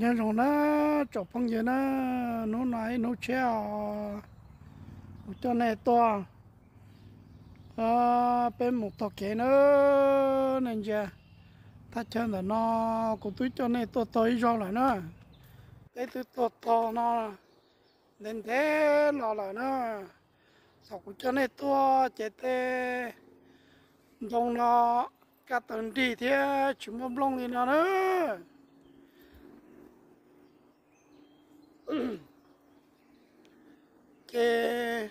nhân rồi nó chọc phong gì nó nó nói nó treo cho này to à bên một tàu kia nữa nên giờ ta chân là nó cũng túi cho này to to rồi lại nữa cái thứ to to nó nên thế nó lại nữa sau cũng cho này to chết thế dòng nó cả tuần đi thế chúng mông lông đi nó nữa cái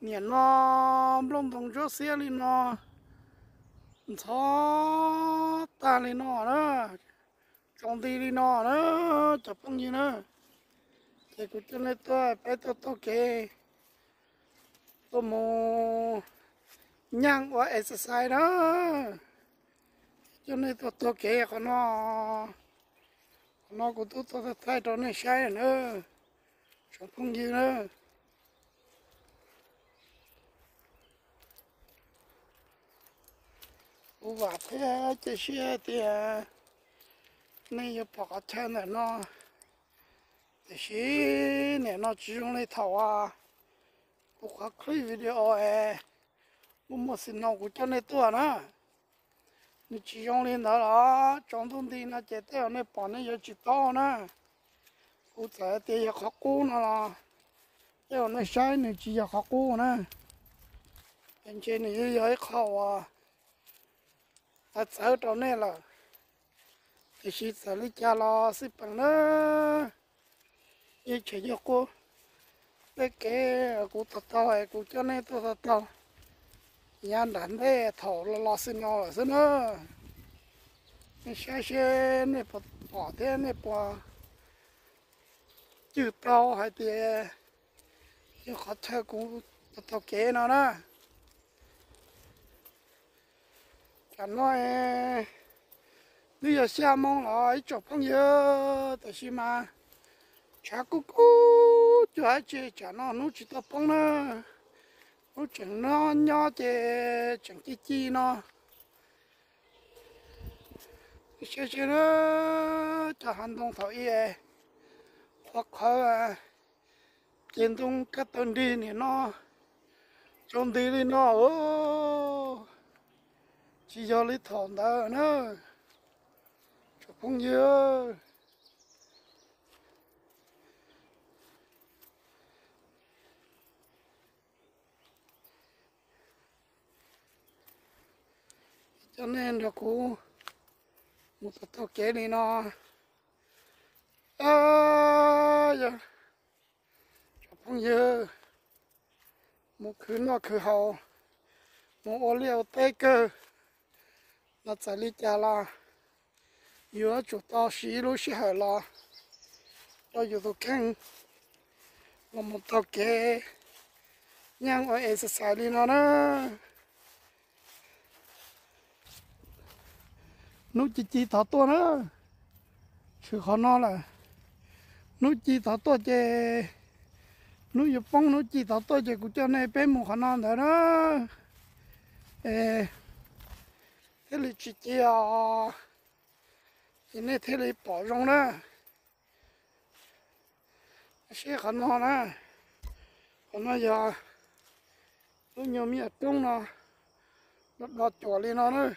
nhìn nó lông vòng chỗ xe lên nó thó ta lên nó đó trong đi lên nó đó chụp không gì nữa thì cũng cho nên tôi phải tôi tôi kể tôi muốn nhang qua exercise đó cho nên tôi tôi kể của nó nó cũng tút tao thay tao này sai nữa cho không gì nữa u vạt thế à, chơi xe à, thì này bỏ chân này nó thì xe này nó chỉ dùng lấy thầu à u khắc video ấy mua mua xin nó cũng cho này tua nữa 你只用的那啦，传统的那这代那把那也知道呢，古代的也学过那啦，要那晒你只也学过呢，人家你也要考啊，他走到那了，你是在你家啦，是本呢，也吃一过，那给古头头哎，古家那头头。yan đàn thế thổ là lo xin nhau là xin nữa nên xe xe nên bỏ bỏ thế nên bỏ chữ tao hay thì chứ khó chơi cũng tao kế nó đó cả nói bây giờ xe mong lại chụp phong nhớ tôi xin mà chả cú cú cho ai chơi chả nó nó chỉ tao phong nè nó chẳng nó nho chè chẳng chi chi nó chứ chứ nó cho hành động thảo y hoặc à. khó à tiền tung cắt tuần đi thì nó trông đi đi nó ô chỉ cho lý thọn đó nữa chụp không nhiều cho nên là cô một tổ tao chế đi nó à giờ dạ. cho phong dơ một khứ nó khứ hậu một ô liều tê cơ nó sẽ đi chả là yếu chủ tao xí lũ xí hở là cho dù tôi khen là một tao kế nhưng ở exercise đi nó nữa nó chỉ chỉ thọ tua nữa chứ khó là nó chỉ thọ tua chè nó giúp phong nó chỉ thọ tua chè cũng cho nên bé mù khó nó đó ê thế là chỉ chỉ à thế thế là bỏ rong đó sẽ khó nó đó còn nó giờ nó nhiều miệng tung nó nó đọt chỏ lên nó nữa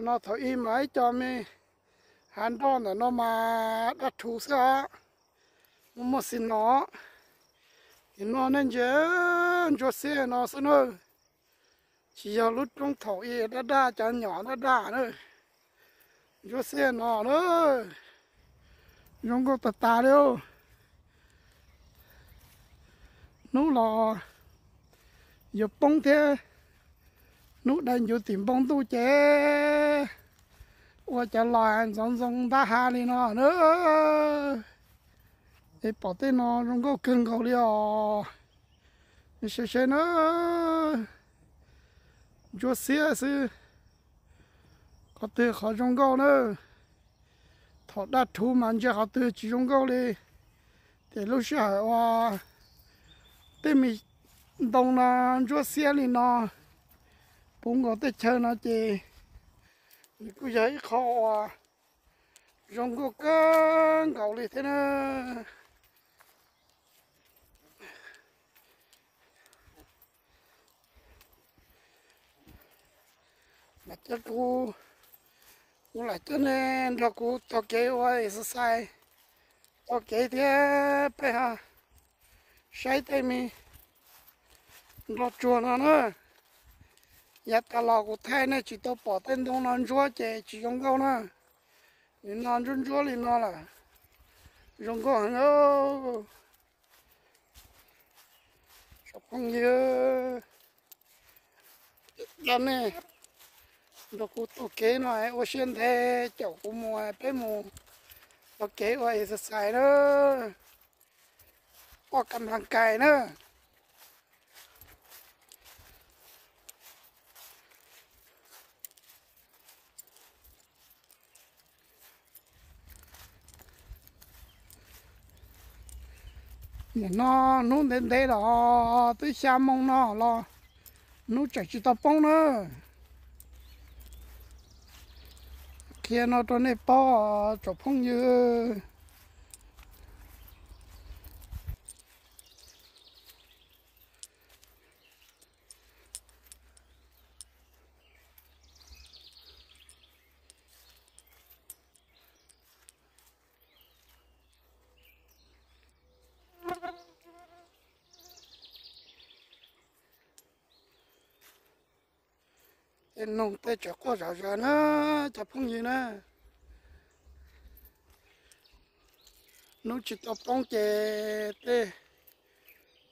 nó thổi im ấy cho mi hắn đó là nó mà đã thú xa một một xin nó thì nó nên dễ cho xe nó xin nó chỉ giờ lúc trong thổi y đã đa cho nhỏ đã đa nữa cho xe nó nữa chúng có tạt tà đâu nó lò giờ bông thế nụ đàn chú tìm bóng tu chế ua chả lòi anh sống sống ta hà đi nọ nữa thì bỏ tên nọ không có cưng cầu đi ồ thì xe xe nữa chú xía xứ có tư khó trong cầu nữa thọ đã thu mà chưa khó tư chỉ trong cầu đi thì lúc xe hỏi ồ tên mình đông là chú xía đi nọ bungo tết chơi nó chê cứ giấy kho à rong có cơn cầu lì thế nữa mặt chắc cô cũng lại cho nên là cô tao kế hoài sai tao kế thế phải ha sai tay mi lo chùa nó nữa nhà ta lò của thế này chỉ tao bỏ tên đông non chúa chè chỉ không câu nữa nên non chúa chúa liền nó là dùng có hàng ô chọc không nhớ đó này, đồ cụ tổ kế này, ô xuyên thế chậu cụ mùa bé mù và kế ô ấy sẽ xài nữa ô cầm hàng cài nữa nó nó đến đây đó tôi xa mong nó lo nó chạy chỉ tao bông nữa kia nó cho nên bò chụp phong như tên nông tên chả có rào rào nó chả phong gì nè nó chỉ tao phong chè tê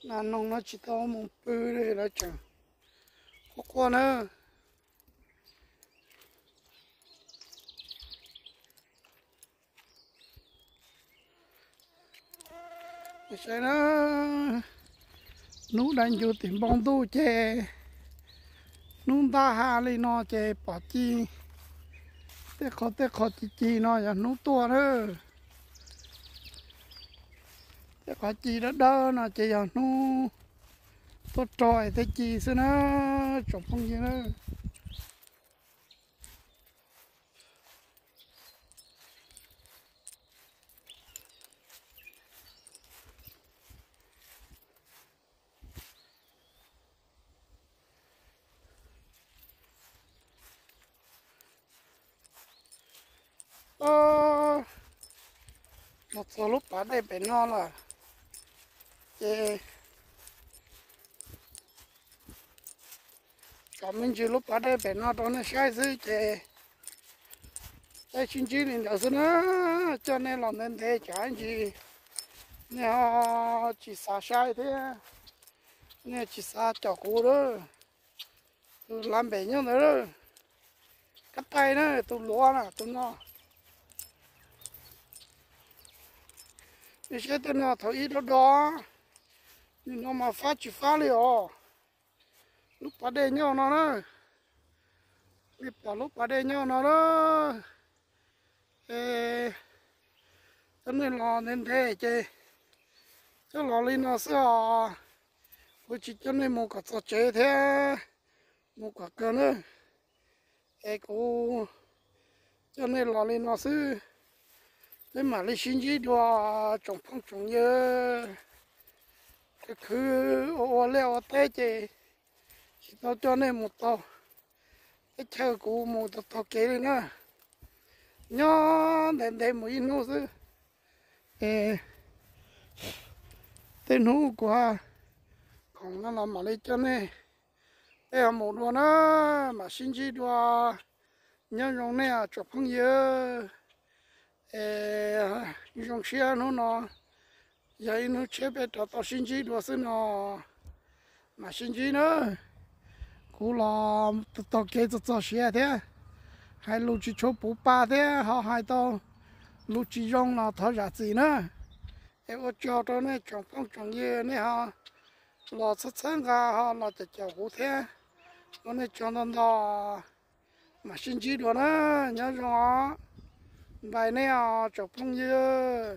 là nông nó chỉ tao mông bư đây nó chẳng có qua nữa Sẽ nó nó đang vô tìm bông tu chè นุ่มตาหาเลยนอเจปอจีเตะขอเตะขอจีจีนออย่านุ่มตัวเธอเตะขอจีเด้อเนอเจอย่านุ่มตัวจอยเตะจีซะนะจบพงยีเนอะสรุปปาได้ไปนอนล่ะเจก็มันจะลุปปาได้ไปนอนตอนนี้ใช้ซื้อเจแต่ชิ้นจีนเดี๋ยวสินะจนในหลังนั้นเดี๋ยวจานจีเนี่ยจีสาใช้เดี๋ยวเนี่ยจีสาจอกกูเลยลำเบียงเลยก็ไปนะตุ้มล้วนอ่ะตุ้มเนาะ thì cái tên là thầu ít đó đó nhưng nó mà phát chỉ phá liều lúc bà đề nhau nó đó lúc bà lúc bà đề nhau nó đó ê tấm nên lò nên thế chứ cho lò lên nó sẽ với chỉ cho nên một cả trò chế thế một cả cơ nữa ê cô cho nên lò lên nó sẽ thế mà lấy xin gì đó trồng phong trồng nhớ cái cứ ô leo té chê chỉ tao cho nên một tàu cái chờ cũ một tàu tàu kế lên nữa nhớ đến đây mới nô chứ ê tên hú quá không nó làm mà lấy cho nên em một đồ nữa mà xin gì đó nhớ rồi nè chụp phong nhớ chúng chia nó nó giờ nó chế bé cho tao e xin chí đồ xin nó mà xin chí nó cú lo tao kế tao tao xia thế hai lúc chỉ chốt bố ba thế họ hai tao lúc chỉ dùng nó thở ra gì nữa em có cho tao này chồng công chồng gì này họ lo sắp sáng ra họ lo chỉ cho bố thế nó này cho nó mà xin chí đồ nó nhớ rồi bài này à chụp không như